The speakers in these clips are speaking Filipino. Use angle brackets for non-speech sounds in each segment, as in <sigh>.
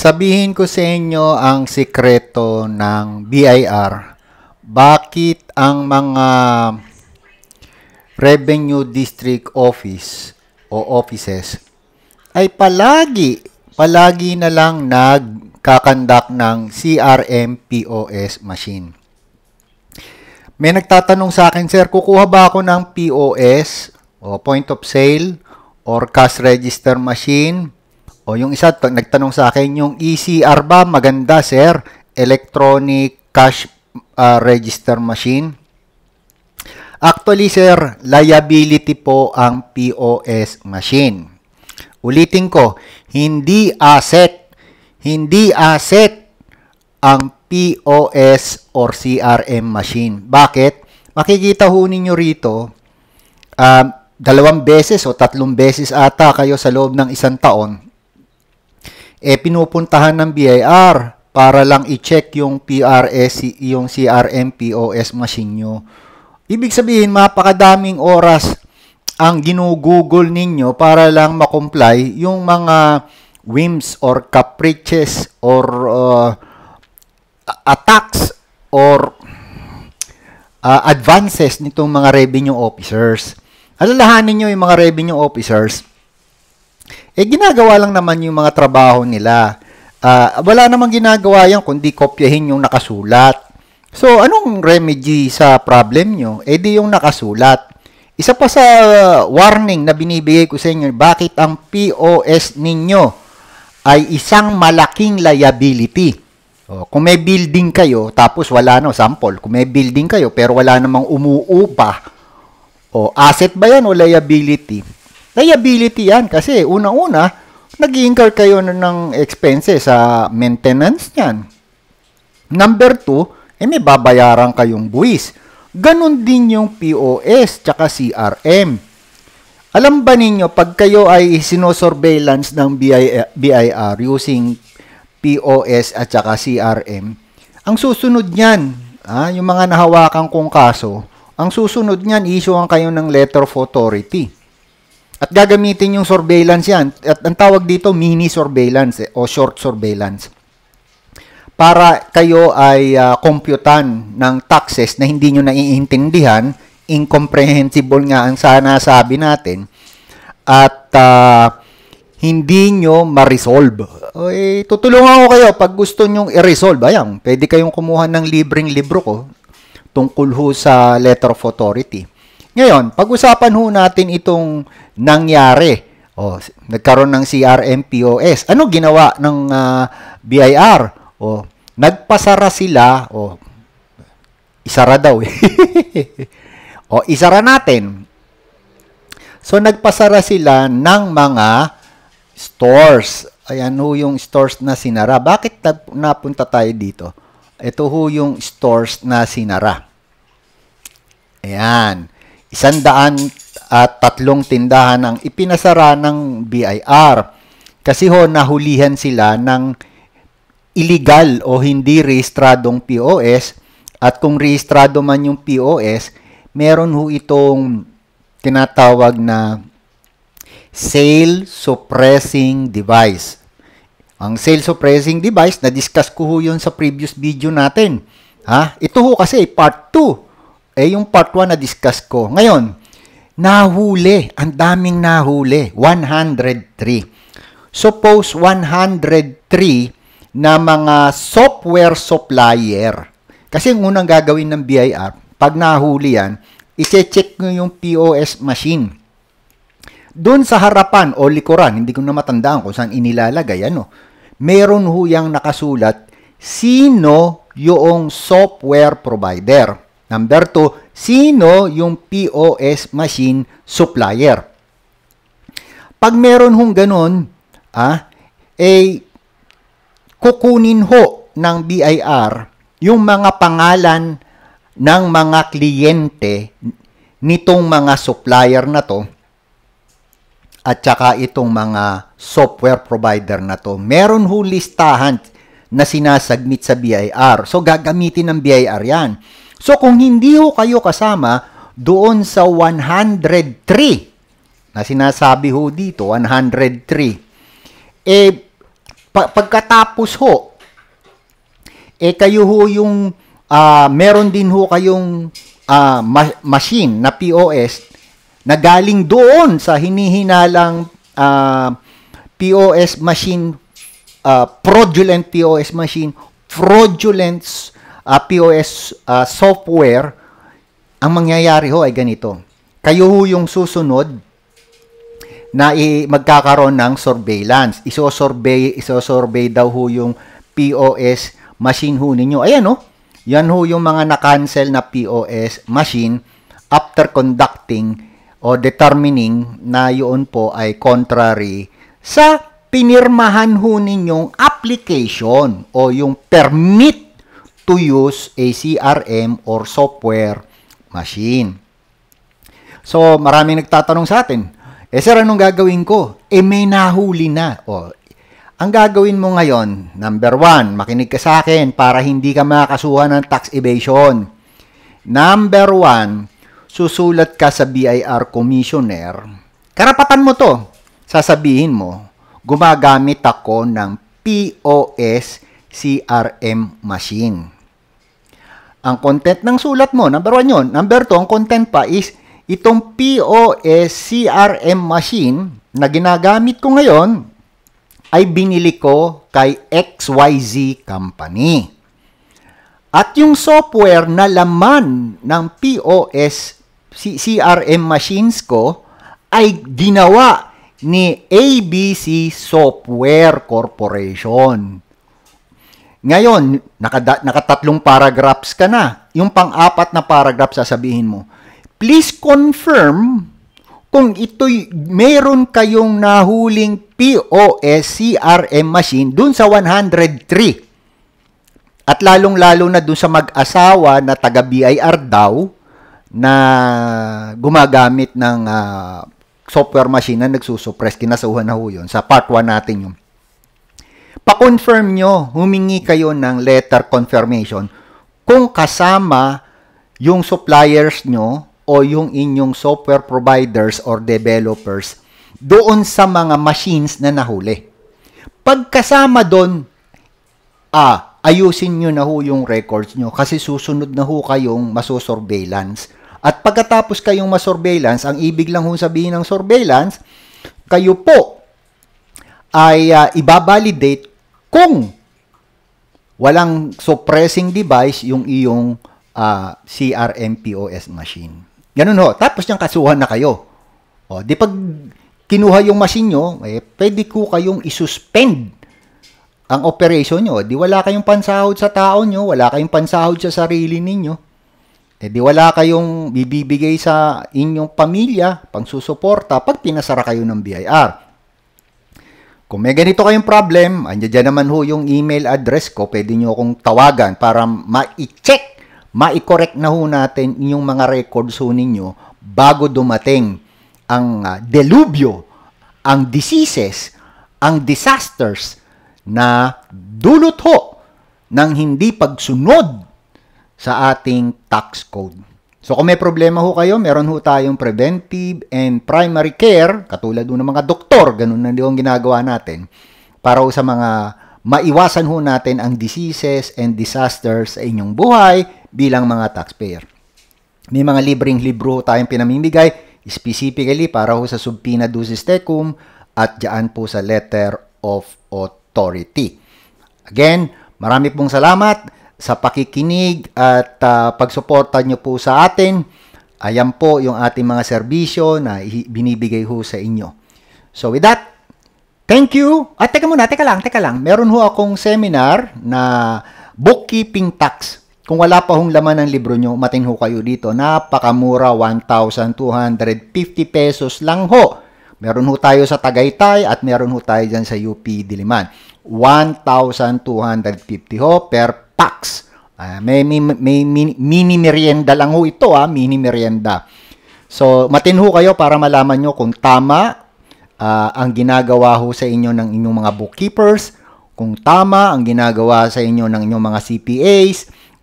Sabihin ko sa inyo ang sikreto ng BIR. Bakit ang mga Revenue District Office o offices ay palagi, palagi na lang nagkakandak ng CRM POS machine. May nagtatanong sa akin, Sir, kukuha ba ako ng POS o point of sale or cash register machine o yung isa, pag nagtanong sa akin, yung ECR ba maganda, sir? Electronic Cash uh, Register Machine? Actually, sir, liability po ang POS machine. Ulitin ko, hindi asset, hindi asset ang POS or CRM machine. Bakit? Makikita ho ninyo rito, um, uh, dalawang beses o tatlong beses ata kayo sa loob ng isang taon, eh pinupuntahan ng BIR para lang i-check yung PRS, yung CRM POS machine nyo. Ibig sabihin, mapakadaming oras ang ginugoogle ninyo para lang makomply yung mga whims or caprices or uh, attacks or uh, advances nitong mga revenue officers. Alalahanin nyo yung mga revenue officers, eh, ginagawa lang naman yung mga trabaho nila. Uh, wala namang ginagawa yan kundi kopyahin yung nakasulat. So, anong remedy sa problem nyo? E di yung nakasulat. Isa pa sa warning na binibigay ko sa inyo, bakit ang POS ninyo ay isang malaking liability. O, oh, kung may building kayo, tapos wala na, sample, kung may building kayo pero wala namang umuupa, o oh, asset ba yan o liability? liability yan kasi una una nag-incur kayo ng expenses sa maintenance niyan. Number two, eh may babayaran kayong buwis. Ganon din yung POS tsaka CRM. Alam ba ninyo, pag kayo ay sinosurveillance ng BIR using POS at saka CRM, ang susunod niyan, ah, yung mga nahawakan kong kaso, ang susunod niyan, issue ang kayo ng letter of authority. At gagamitin yung surveillance yan. At ang tawag dito, mini surveillance eh, o short surveillance. Para kayo ay uh, ah, computan ng taxes na hindi nyo naiintindihan, incomprehensible nga ang sana sabi natin, at uh, hindi nyo ma-resolve. O, eh, tutulungan ko kayo pag gusto nyong i-resolve. Ayan, pwede kayong kumuha ng libreng libro ko tungkol ho sa letter of authority ngayon, pag-usapan ho natin itong nangyari. O, nagkaroon ng CRMPOS. Ano ginawa ng uh, ah, BIR? O, nagpasara sila. O, isara daw. Eh. <laughs> o, isara natin. So, nagpasara sila ng mga stores. Ayan ho yung stores na sinara. Bakit napunta tayo dito? Ito ho yung stores na sinara. Ayan. Ayan isandaan at tatlong tindahan ang ipinasara ng BIR kasi ho nahulihan sila ng illegal o hindi rehistradong POS at kung rehistrado man yung POS, meron ho itong tinatawag na sale suppressing device. Ang sale suppressing device, na-discuss ko ho yun sa previous video natin. Ha? Ito ho kasi part 2 eh yung part 1 na discuss ko. Ngayon, nahuli, ang daming nahuli, 103. Suppose 103 na mga software supplier. Kasi ang unang gagawin ng BIR, pag nahuli yan, ise-check nyo yung POS machine. Doon sa harapan o likuran, hindi ko na matandaan kung saan inilalagay, ano, meron huyang nakasulat sino yung software provider. Number two, sino yung POS machine supplier? Pag meron hong ganun, ah, eh, kukunin ho ng BIR yung mga pangalan ng mga kliyente nitong mga supplier na to at saka itong mga software provider na to. Meron ho listahan na sinasagmit sa BIR. So, gagamitin ng BIR yan. So kung hindi ho kayo kasama doon sa 103 na sinasabi ho dito, 103, eh pa- pagkatapos ho, eh kayo ho yung uh, meron din ho kayong uh, ma- machine na POS na galing doon sa hinihinalang uh, ah, POS machine, uh, fraudulent POS machine, fraudulent uh, ah, POS uh, ah, software, ang mangyayari ho ay ganito. Kayo ho yung susunod na i- magkakaroon ng surveillance. Iso-survey, Isosurvey, survey daw ho yung POS machine ho ninyo. Ayan ho, oh. yan ho yung mga na-cancel na POS machine after conducting o determining na yun po ay contrary sa pinirmahan ho ninyong application o yung permit to use a CRM or software machine. So, maraming nagtatanong sa atin, eh sir, anong gagawin ko? Eh may nahuli na. O, ang gagawin mo ngayon, number one, makinig ka sa akin para hindi ka makasuhan ng tax evasion. Number one, susulat ka sa BIR commissioner. Karapatan mo to. Sasabihin mo, gumagamit ako ng POS CRM machine ang content ng sulat mo. Number one yun. Number two, ang content pa is itong POS CRM machine na ginagamit ko ngayon ay binili ko kay XYZ Company. At yung software na laman ng POS CRM machines ko ay ginawa ni ABC Software Corporation. Ngayon, nakada, nakatatlong paragraphs ka na. Yung pang-apat na paragraph sasabihin mo, please confirm kung ito'y meron kayong nahuling POS CRM machine dun sa 103. At lalong-lalo na dun sa mag-asawa na taga BIR daw na gumagamit ng uh, software machine na nagsusuppress. Kinasuhan na ho yun. Sa part 1 natin yung pa-confirm nyo, humingi kayo ng letter confirmation kung kasama yung suppliers nyo o yung inyong software providers or developers doon sa mga machines na nahuli. Pagkasama doon, ah, ayusin nyo na ho yung records nyo kasi susunod na ho kayong masosurveillance. At pagkatapos kayong masurveillance, ang ibig lang ho sabihin ng surveillance, kayo po ay uh, ibabalidate kung walang suppressing device yung iyong uh, ah, CRM-POS machine. Ganun ho. Tapos niyang kasuhan na kayo. O, di pag kinuha yung machine nyo, eh, pwede ko kayong isuspend ang operation nyo. Di wala kayong pansahod sa tao nyo, wala kayong pansahod sa sarili ninyo. Eh, di wala kayong bibibigay sa inyong pamilya, pang susuporta, pag pinasara kayo ng BIR. Kung may ganito kayong problem, andyan dyan naman ho yung email address ko, pwede nyo akong tawagan para ma-check, ma-correct na ho natin yung mga records ho ninyo bago dumating ang uh, delubyo, ang diseases, ang disasters na dulot ho ng hindi pagsunod sa ating tax code. So kung may problema ho kayo, meron ho tayong preventive and primary care, katulad ho ng mga doktor, ganun na yung ginagawa natin, para sa mga maiwasan ho natin ang diseases and disasters sa inyong buhay bilang mga taxpayer. May mga libreng libro tayong pinamimigay, specifically para ho sa subpina ducis tecum at dyan po sa letter of authority. Again, marami pong salamat sa pakikinig at uh, pagsuporta nyo po sa atin. Ayan po yung ating mga serbisyo na binibigay ho sa inyo. So with that, thank you. At ah, teka muna, teka lang, teka lang. Meron ho akong seminar na bookkeeping tax. Kung wala pa hong laman ng libro nyo, umatin ho kayo dito. Napakamura, 1,250 pesos lang ho. Meron ho tayo sa Tagaytay at meron ho tayo dyan sa UP Diliman. 1,250 ho per packs. Uh, ah, may, may, may mini, mini merienda lang ho ito, ha? Ah, mini merienda. So, matin kayo para malaman nyo kung tama uh, ang ginagawa ho sa inyo ng inyong mga bookkeepers, kung tama ang ginagawa sa inyo ng inyong mga CPAs,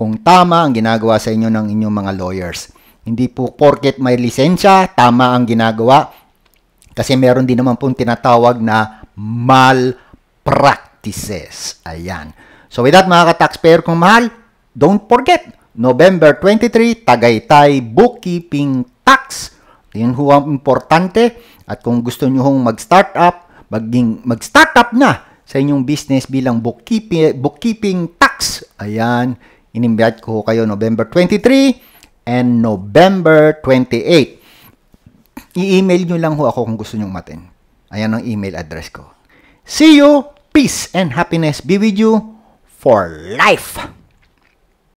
kung tama ang ginagawa sa inyo ng inyong mga lawyers. Hindi po porket may lisensya, tama ang ginagawa. Kasi meron din naman pong tinatawag na malpractices. Ayan. So with that mga ka-taxpayer kong mahal, don't forget, November 23, Tagaytay Bookkeeping Tax. Yan ho ang importante. At kung gusto nyo hong mag-start up, maging mag-start up na sa inyong business bilang bookkeeping, bookkeeping tax. Ayan, inimbiyat ko kayo November 23 and November 28. I-email nyo lang ho ako kung gusto nyo matin. Ayan ang email address ko. See you! Peace and happiness be with you. for life.